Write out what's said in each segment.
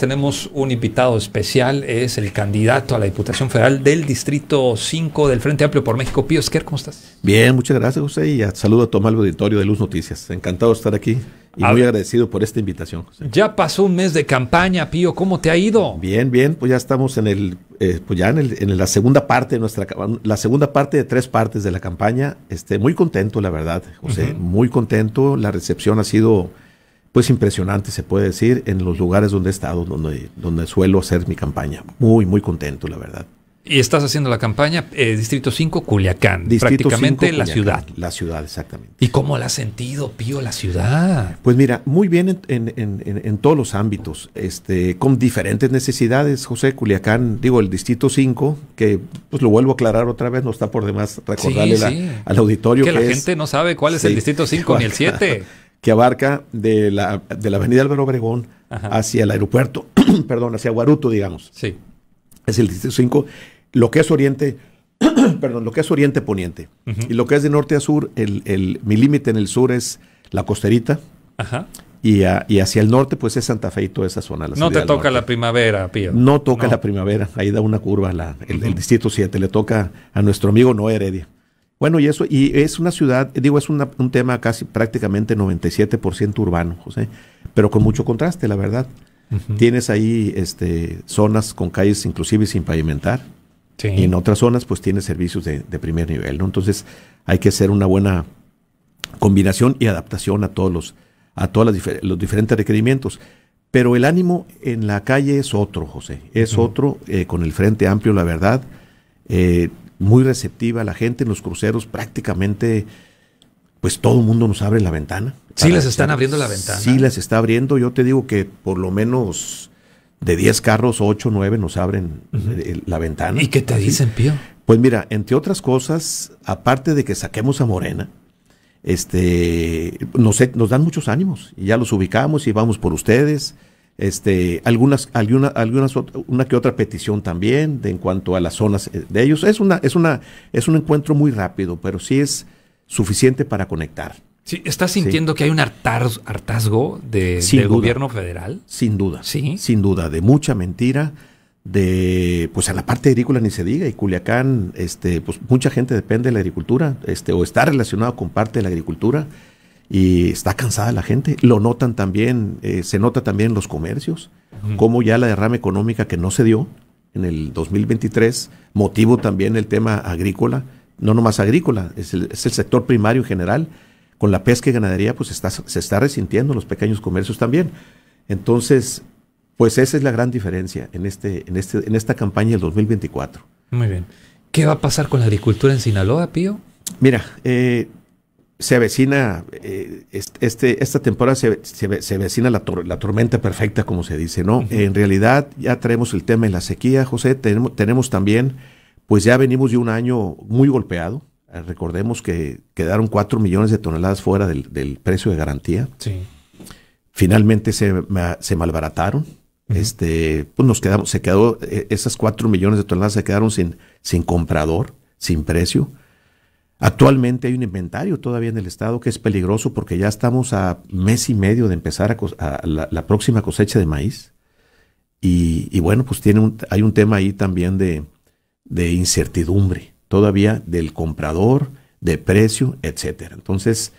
tenemos un invitado especial, es el candidato a la Diputación Federal del Distrito 5 del Frente Amplio por México, Pío Esquer, ¿cómo estás? Bien, muchas gracias José y saludo a Tomás el auditorio de Luz Noticias. Encantado de estar aquí y muy agradecido por esta invitación. Ya pasó un mes de campaña, Pío, ¿cómo te ha ido? Bien, bien, pues ya estamos en el, eh, pues ya en, el, en, la segunda parte de nuestra, la segunda parte de tres partes de la campaña. Este, muy contento, la verdad, José, muy contento. La recepción ha sido pues impresionante, se puede decir, en los lugares donde he estado, donde, donde suelo hacer mi campaña. Muy, muy contento, la verdad. Y estás haciendo la campaña eh, Distrito 5, Culiacán, prácticamente la ciudad. La ciudad, exactamente. ¿Y cómo la has sentido, Pío, la ciudad? Pues mira, muy bien en, en, en, todos los ámbitos, este, con diferentes necesidades, José Culiacán, digo, el Distrito 5, que pues lo vuelvo a aclarar otra vez, no está por demás recordarle al auditorio. Que, la gente no sabe cuál es el Distrito 5 ni el 7. que abarca de la, de la avenida Álvaro Obregón hacia el aeropuerto, perdón, hacia Guaruto, digamos. Sí. Es el distrito 5, lo que es oriente, perdón, lo que es oriente poniente. Y lo que es de norte a sur, el, mi límite en el sur es la costerita. Ajá. Y, hacia el norte, pues es Santa Fe y toda esa zona. no te toca la primavera, Pío. No toca la primavera. Ahí da una curva el, el distrito 7. Le toca a nuestro amigo Noé Heredia. Bueno, y eso, y es una ciudad, digo, es un tema casi prácticamente 97% urbano, José, pero con mucho contraste, la verdad. Tienes ahí este, zonas con calles inclusive sin pavimentar. Y en otras zonas, pues tienes servicios de, primer nivel, ¿no? Entonces, hay que hacer una buena combinación y adaptación a todos los, a todas los diferentes requerimientos. Pero el ánimo en la calle es otro, José. Es otro, eh, con el Frente Amplio, la verdad. Eh, muy receptiva la gente en los cruceros, prácticamente pues todo el mundo nos abre la ventana. Sí les están abriendo la ventana. Sí les está abriendo, yo te digo que por lo menos de 10 carros, 8, 9 nos abren eh, la ventana. ¿Y qué te dicen, Pío? Pues mira, entre otras cosas, aparte de que saquemos a Morena, este, nos, nos dan muchos ánimos y ya los ubicamos y vamos por ustedes este, algunas, alguna, algunas, una que otra petición también en cuanto a las zonas eh, de ellos. Es una, es una, es un encuentro muy rápido, pero sí es suficiente para conectar. Sí, ¿Estás sintiendo que hay un hartazgo de, del gobierno federal? Sin duda. Sí. Sin duda, de mucha mentira, de pues a la parte agrícola ni se diga, y Culiacán, este, pues mucha gente depende de la agricultura, este, o está relacionado con parte de la agricultura y está cansada la gente. Lo notan también, eh, se nota también en los comercios, como ya la derrama económica que no se dio en el 2023, motivo también el tema agrícola, no nomás agrícola, es el, es el sector primario en general, con la pesca y ganadería, pues está, se está resintiendo los pequeños comercios también. Entonces, pues esa es la gran diferencia en, este, en, este, en esta campaña del 2024. Muy bien. ¿Qué va a pasar con la agricultura en Sinaloa, Pío? Mira, eh, se avecina, eh, este, esta temporada se, avecina la, la, tormenta perfecta, como se dice, ¿no? En realidad ya traemos el tema de la sequía, José, tenemos, tenemos también, pues ya venimos de un año muy golpeado, eh, recordemos que quedaron 4 millones de toneladas fuera del, precio de garantía. Sí. Finalmente se, se malbarataron. Este, pues nos quedamos, se quedó, eh, esas 4 millones de toneladas se quedaron sin, sin comprador, sin precio. Actualmente hay un inventario todavía en el Estado que es peligroso porque ya estamos a mes y medio de empezar a, la, próxima cosecha de maíz. Y, bueno, pues tiene un, hay un tema ahí también de, incertidumbre, todavía del comprador, de precio, etcétera. Entonces,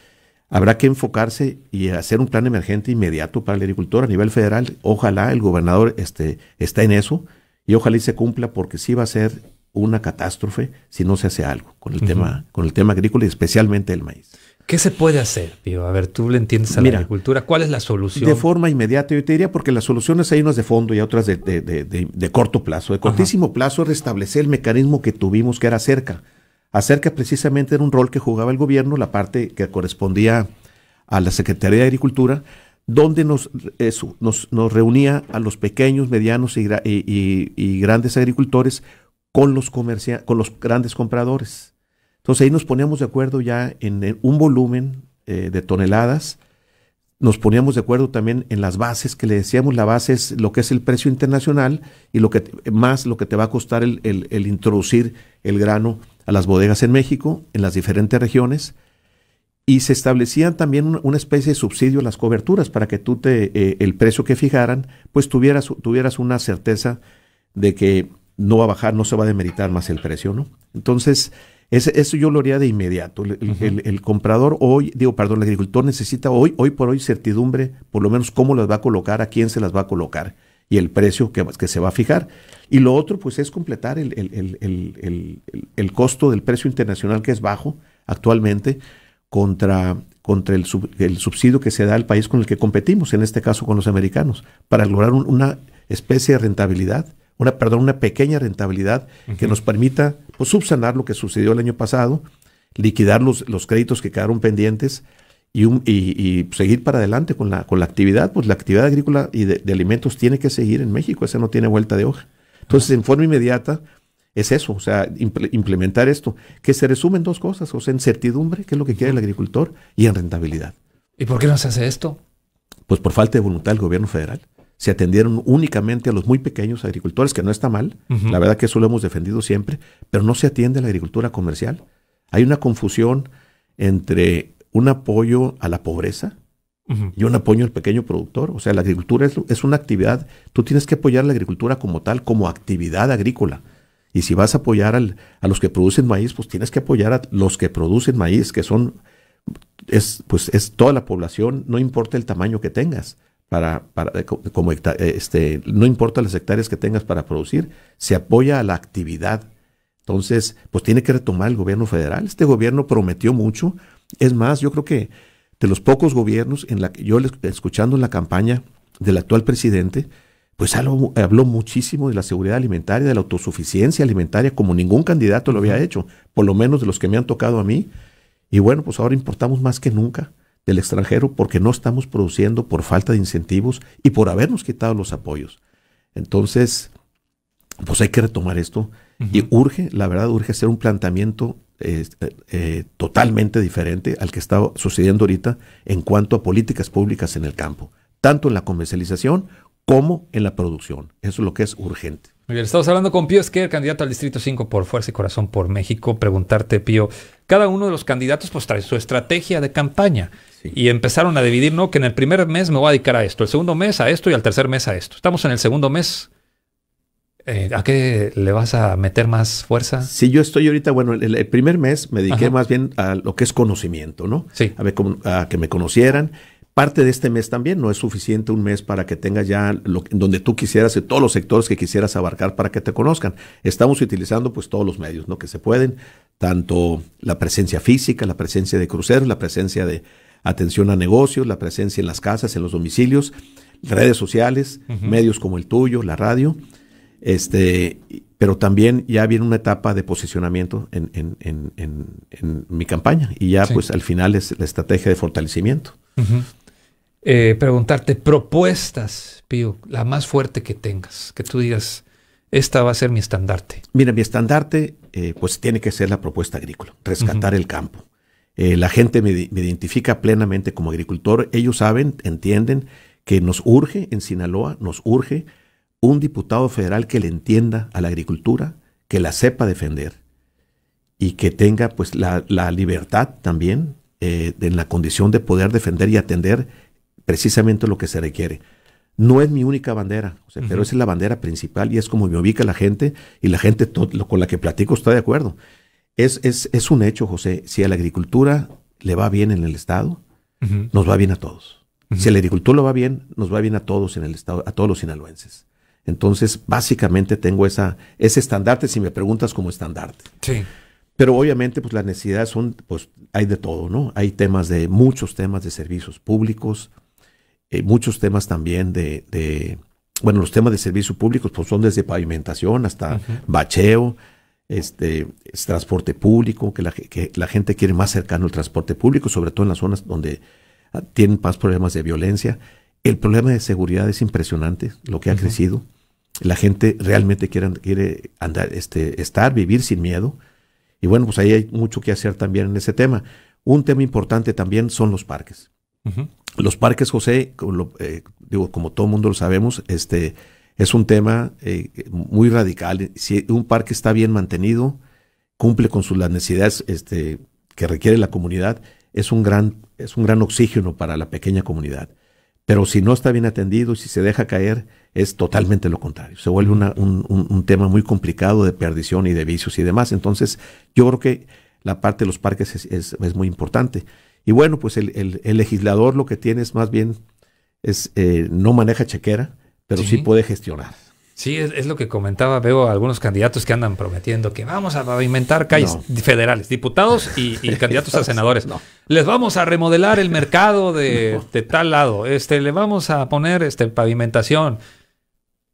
habrá que enfocarse y hacer un plan emergente inmediato para el agricultor a nivel federal. Ojalá el gobernador este está en eso y ojalá y se cumpla porque sí va a ser una catástrofe si no se hace algo con el, tema, con el tema agrícola y especialmente el maíz. ¿Qué se puede hacer, Pío? A ver, tú le entiendes a la agricultura. ¿Cuál es la solución? De forma inmediata, yo te diría, porque las soluciones hay unas de fondo y otras de, corto plazo. De cortísimo plazo, restablecer el mecanismo que tuvimos, que era cerca. Acerca precisamente era un rol que jugaba el gobierno, la parte que correspondía a la Secretaría de Agricultura, donde nos, nos, nos reunía a los pequeños, medianos y grandes agricultores con los, con los grandes compradores. Entonces ahí nos poníamos de acuerdo ya en un volumen eh, de toneladas, nos poníamos de acuerdo también en las bases que le decíamos, la base es lo que es el precio internacional y lo que más lo que te va a costar el, introducir el grano a las bodegas en México, en las diferentes regiones, y se establecía también una especie de subsidio a las coberturas para que tú te, eh, el precio que fijaran, pues tuvieras, tuvieras una certeza de que no va a bajar, no se va a demeritar más el precio, ¿no? Entonces, eso yo lo haría de inmediato. El, comprador hoy, digo, perdón, el agricultor necesita hoy, hoy por hoy certidumbre, por lo menos cómo las va a colocar, a quién se las va a colocar y el precio que, se va a fijar. Y lo otro, pues, es completar el, costo del precio internacional que es bajo actualmente contra, el, subsidio que se da al país con el que competimos, en este caso con los americanos, para lograr una especie de rentabilidad una, perdón, una pequeña rentabilidad que nos permita pues, subsanar lo que sucedió el año pasado, liquidar los, créditos que quedaron pendientes y, seguir para adelante con la, con la actividad. Pues la actividad agrícola y de, alimentos tiene que seguir en México, esa no tiene vuelta de hoja. Entonces, en forma inmediata, es eso, o sea, implementar esto, que se resume en dos cosas, o sea, en certidumbre, que es lo que quiere el agricultor, y en rentabilidad. ¿Y por qué no se hace esto? Pues por falta de voluntad del gobierno federal se atendieron únicamente a los muy pequeños agricultores, que no está mal, la verdad que eso lo hemos defendido siempre, pero no se atiende a la agricultura comercial. Hay una confusión entre un apoyo a la pobreza y un apoyo al pequeño productor. O sea, la agricultura es, una actividad, tú tienes que apoyar la agricultura como tal, como actividad agrícola. Y si vas a apoyar a los que producen maíz, pues tienes que apoyar a los que producen maíz, que son, es, pues es toda la población, no importa el tamaño que tengas para, como este, no importa las hectáreas que tengas para producir, se apoya a la actividad. Entonces, pues tiene que retomar el gobierno federal. Este gobierno prometió mucho. Es más, yo creo que de los pocos gobiernos en la que yo escuchando en la campaña del actual presidente, pues habló, habló, muchísimo de la seguridad alimentaria, de la autosuficiencia alimentaria, como ningún candidato lo había hecho, por lo menos de los que me han tocado a mí. Y bueno, pues ahora importamos más que nunca el extranjero porque no estamos produciendo por falta de incentivos y por habernos quitado los apoyos. Entonces, pues hay que retomar esto y urge, la verdad, urge hacer un planteamiento eh, eh, totalmente diferente al que está sucediendo ahorita en cuanto a políticas públicas en el campo, tanto en la comercialización como en la producción. Eso es lo que es urgente estamos hablando con Pío Esquer, candidato al Distrito 5 por Fuerza y Corazón por México. Preguntarte, Pío, cada uno de los candidatos pues, trae su estrategia de campaña y empezaron a dividir, ¿no? Que en el primer mes me voy a dedicar a esto, el segundo mes a esto y al tercer mes a esto. Estamos en el segundo mes. Eh, ¿A qué le vas a meter más fuerza? Si yo estoy ahorita, bueno, el, primer mes me dediqué más bien a lo que es conocimiento, ¿no? Sí. A, ver, a que me conocieran parte de este mes también. No es suficiente un mes para que tengas ya lo, donde tú quisieras de todos los sectores que quisieras abarcar para que te conozcan. Estamos utilizando pues todos los medios ¿no? que se pueden, tanto la presencia física, la presencia de cruceros, la presencia de atención a negocios, la presencia en las casas, en los domicilios, redes sociales, medios como el tuyo, la radio. Este, pero también ya viene una etapa de posicionamiento en, en, en, en mi campaña y ya pues al final es la estrategia de fortalecimiento. Eh, preguntarte propuestas, Pío, la más fuerte que tengas, que tú digas, esta va a ser mi estandarte. Mira, mi estandarte, eh, pues tiene que ser la propuesta agrícola, rescatar el campo. Eh, la gente me, identifica plenamente como agricultor. Ellos saben, entienden que nos urge en Sinaloa, nos urge un diputado federal que le entienda a la agricultura, que la sepa defender y que tenga pues la, libertad también en la condición de poder defender y atender precisamente lo que se requiere. No es mi única bandera, pero esa es la bandera principal y es como me ubica la gente y la gente con la que platico está de acuerdo. Es, es, un hecho, José, si a la agricultura le va bien en el Estado, nos va bien a todos. Si a la agricultura le va bien, nos va bien a todos en el Estado, a todos los sinaloenses. Entonces, básicamente tengo esa, ese estandarte, si me preguntas como estandarte. Pero obviamente, pues las necesidades son, pues hay de todo, ¿no? Hay temas de, muchos temas de servicios públicos, eh, muchos temas también de, bueno, los temas de servicios públicos pues son desde pavimentación hasta bacheo, este, transporte público, que la, gente quiere más cercano al transporte público, sobre todo en las zonas donde ah, tienen más problemas de violencia. El problema de seguridad es impresionante, lo que ha crecido. La gente realmente quiere, andar, este, estar, vivir sin miedo. Y bueno, pues ahí hay mucho que hacer también en ese tema. Un tema importante también son los parques. Los parques, José, como, eh, digo, como todo mundo lo sabemos, este, es un tema eh, muy radical. Si un parque está bien mantenido, cumple con sus, las necesidades este, que requiere la comunidad, es un, gran, es un gran oxígeno para la pequeña comunidad. Pero si no está bien atendido, si se deja caer, es totalmente lo contrario. Se vuelve un, tema muy complicado de perdición y de vicios y demás. Entonces, yo creo que la parte de los parques es muy importante. Y bueno, pues el, el, legislador lo que tiene es más bien, es eh, no maneja chequera, pero sí, puede gestionar. Sí, es, lo que comentaba. Veo algunos candidatos que andan prometiendo que vamos a pavimentar calles federales, diputados y, candidatos a senadores. Les vamos a remodelar el mercado de, de, tal lado. Este, le vamos a poner este pavimentación.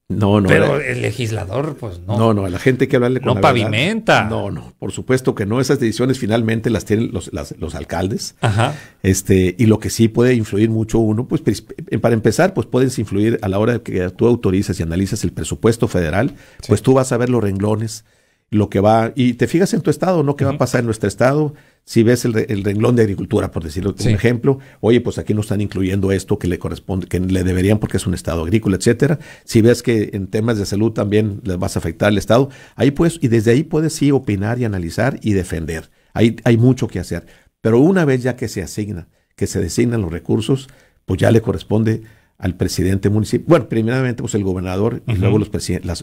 No, no. Pero el legislador, pues no. No, no, la gente que hablarle con No la pavimenta. no, no, por supuesto que no. Esas decisiones finalmente las tienen los, alcaldes. Ajá. Este, y lo que sí puede influir mucho uno, pues eh, para empezar, pues puedes influir a la hora de que tú autorizas y analizas el presupuesto federal, pues tú vas a ver los renglones, lo que va, y te fijas en tu estado, ¿no? ¿Qué va a pasar en nuestro estado? si ves el, renglón de agricultura, por decirlo como un ejemplo, oye, pues aquí no están incluyendo esto que le corresponde, que le deberían porque es un estado agrícola, etcétera. Si ves que en temas de salud también les vas a afectar al estado, ahí puedes, y desde ahí puedes sí opinar y analizar y defender. Ahí hay mucho que hacer. Pero una vez ya que se asigna, que se designan los recursos, pues ya le corresponde al presidente municipal. Bueno, primeramente pues el gobernador y luego los,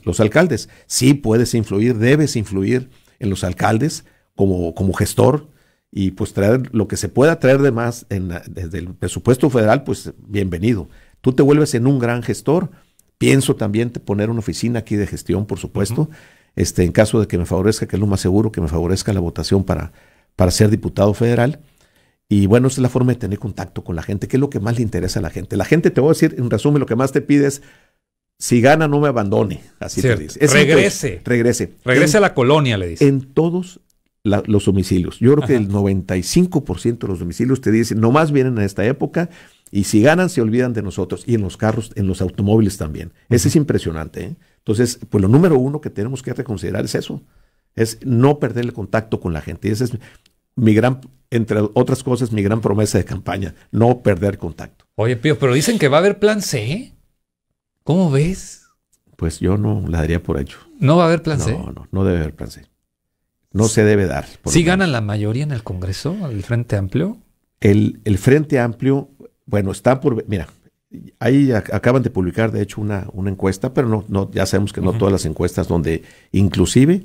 los alcaldes. Sí puedes influir, debes influir en los alcaldes como, como gestor, y pues traer lo que se pueda traer de más en desde el presupuesto federal, pues bienvenido. Tú te vuelves en un gran gestor. Pienso también te poner una oficina aquí de gestión, por supuesto, este, en caso de que me favorezca, que es lo más seguro, que me favorezca la votación para, para ser diputado federal. Y bueno, esa es la forma de tener contacto con la gente, que es lo que más le interesa a la gente. La gente, te voy a decir, en resumen, lo que más te pide es, si gana, no me abandone. Así dice. regrese. regrese. Regrese a la colonia, le dice. En todos los domicilios. Yo creo que el 95% de los domicilios te dicen, nomás vienen a esta época y si ganan se olvidan de nosotros. Y en los carros, en los automóviles también. Eso es impresionante. ¿eh? Entonces, pues lo número uno que tenemos que reconsiderar es eso. Es no perder el contacto con la gente. Y esa es mi gran, entre otras cosas, mi gran promesa de campaña. No perder contacto. Oye, Pío, pero dicen que va a haber plan C. ¿Cómo ves? Pues yo no la daría por hecho. ¿No va a haber plan C? No, no, no debe haber plan C no se debe dar. ¿Sí ganan la mayoría en el Congreso, el Frente Amplio? El, Frente Amplio, bueno, está por... Mira, ahí acaban de publicar, de hecho, una, una encuesta, pero no, no, ya sabemos que no todas las encuestas, donde inclusive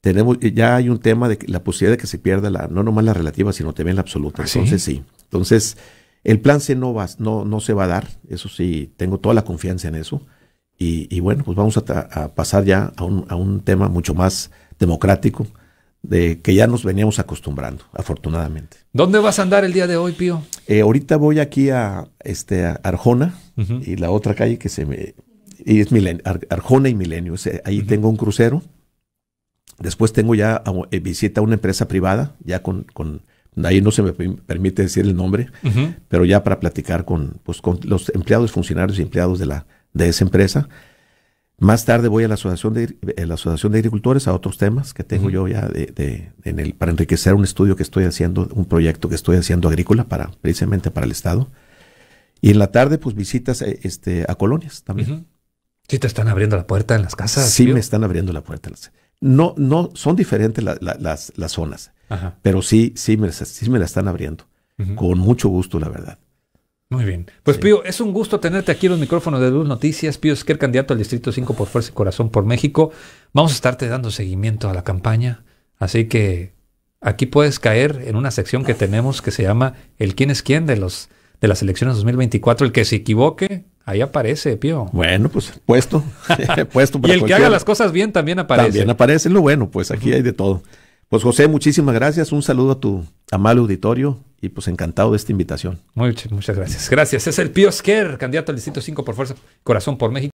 tenemos, eh, ya hay un tema de la posibilidad de que se pierda la, no nomás la relativa, sino también la absoluta. ¿Ah, Entonces sí. Entonces, el plan C no va, no, no se va a dar, eso sí, tengo toda la confianza en eso. Y, y bueno, pues vamos a, a pasar ya a un, a un tema mucho más democrático, de que ya nos veníamos acostumbrando, afortunadamente. ¿Dónde vas a andar el día de hoy, Pío? Eh, ahorita voy aquí a, este, Arjona y la otra calle que se me... Y es Arjona y Milenio. ahí tengo un crucero. Después tengo ya eh, visita a una empresa privada, ya con, Ahí no se me permite decir el nombre, pero ya para platicar con, pues, con los empleados, funcionarios y empleados de, la, de esa empresa. Más tarde voy a la Asociación de, eh, la Asociación de Agricultores, a otros temas que tengo yo ya de, en el, para enriquecer un estudio que estoy haciendo, un proyecto que estoy haciendo agrícola para, precisamente para el Estado. Y en la tarde, pues visitas eh, este, a colonias también. Sí, te están abriendo la puerta en las casas. Sí, me están abriendo la puerta. No, no, son diferentes las, las, zonas, pero sí, sí me, sí me la están abriendo. Con mucho gusto, la verdad. Muy bien. Pues Pío, es un gusto tenerte aquí en los micrófonos de Luz Noticias. Pío Esquer, candidato al Distrito 5 por Fuerza y Corazón por México. Vamos a estarte dando seguimiento a la campaña. Así que aquí puedes caer en una sección que tenemos que se llama el quién es quién de los de las elecciones 2024. El que se equivoque, ahí aparece, Pío. Bueno, pues puesto. puesto y el que haga las cosas bien también aparece. También aparece lo bueno, pues aquí hay de todo. Pues José, muchísimas gracias. Un saludo a tu amable auditorio y pues encantado de esta invitación. Muchas, muchas gracias. Gracias. Es el Pío Esquer, candidato al Distrito 5 por Fuerza Corazón por México.